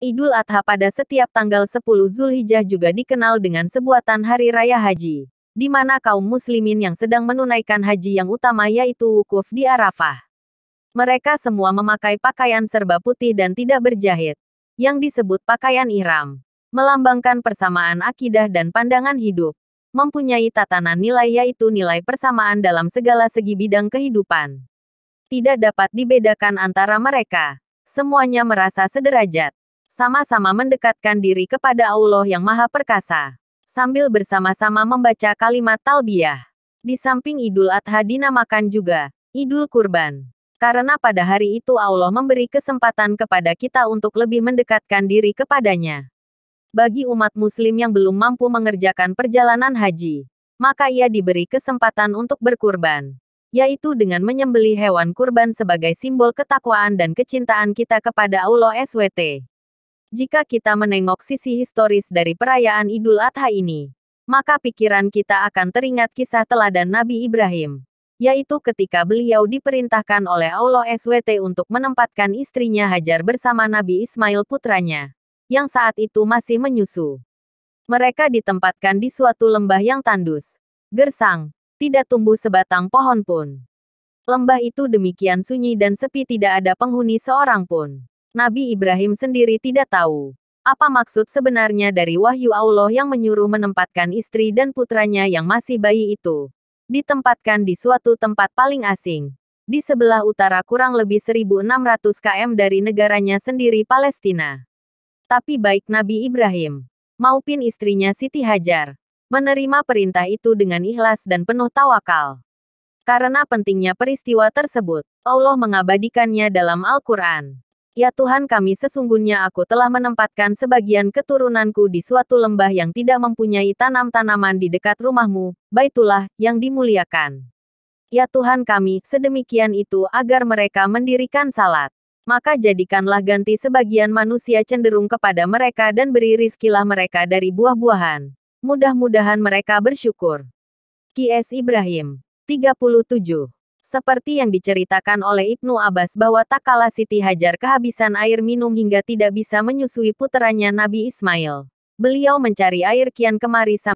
Idul Adha pada setiap tanggal 10 Zulhijjah juga dikenal dengan sebuatan Hari Raya Haji, di mana kaum muslimin yang sedang menunaikan haji yang utama yaitu wukuf di Arafah. Mereka semua memakai pakaian serba putih dan tidak berjahit, yang disebut pakaian ihram, melambangkan persamaan akidah dan pandangan hidup, mempunyai tatanan nilai yaitu nilai persamaan dalam segala segi bidang kehidupan. Tidak dapat dibedakan antara mereka, semuanya merasa sederajat sama-sama mendekatkan diri kepada Allah yang Maha Perkasa. Sambil bersama-sama membaca kalimat talbiyah. Di samping Idul Adha dinamakan juga Idul Kurban. Karena pada hari itu Allah memberi kesempatan kepada kita untuk lebih mendekatkan diri kepadanya. Bagi umat muslim yang belum mampu mengerjakan perjalanan haji, maka ia diberi kesempatan untuk berkurban yaitu dengan menyembeli hewan kurban sebagai simbol ketakwaan dan kecintaan kita kepada Allah SWT. Jika kita menengok sisi historis dari perayaan Idul Adha ini, maka pikiran kita akan teringat kisah teladan Nabi Ibrahim, yaitu ketika beliau diperintahkan oleh Allah SWT untuk menempatkan istrinya Hajar bersama Nabi Ismail putranya, yang saat itu masih menyusu. Mereka ditempatkan di suatu lembah yang tandus, gersang, tidak tumbuh sebatang pohon pun. Lembah itu demikian sunyi dan sepi tidak ada penghuni seorang pun. Nabi Ibrahim sendiri tidak tahu apa maksud sebenarnya dari wahyu Allah yang menyuruh menempatkan istri dan putranya yang masih bayi itu. Ditempatkan di suatu tempat paling asing. Di sebelah utara kurang lebih 1.600 km dari negaranya sendiri Palestina. Tapi baik Nabi Ibrahim maupun istrinya Siti Hajar menerima perintah itu dengan ikhlas dan penuh tawakal. Karena pentingnya peristiwa tersebut, Allah mengabadikannya dalam Al-Quran. Ya Tuhan kami sesungguhnya aku telah menempatkan sebagian keturunanku di suatu lembah yang tidak mempunyai tanam-tanaman di dekat rumahmu, baitullah, yang dimuliakan. Ya Tuhan kami, sedemikian itu agar mereka mendirikan salat. Maka jadikanlah ganti sebagian manusia cenderung kepada mereka dan beri rizkilah mereka dari buah-buahan. Mudah-mudahan mereka bersyukur. Kies Ibrahim 37 seperti yang diceritakan oleh Ibnu Abbas bahwa tak kalah Siti Hajar kehabisan air minum hingga tidak bisa menyusui puteranya Nabi Ismail. Beliau mencari air kian kemari sampai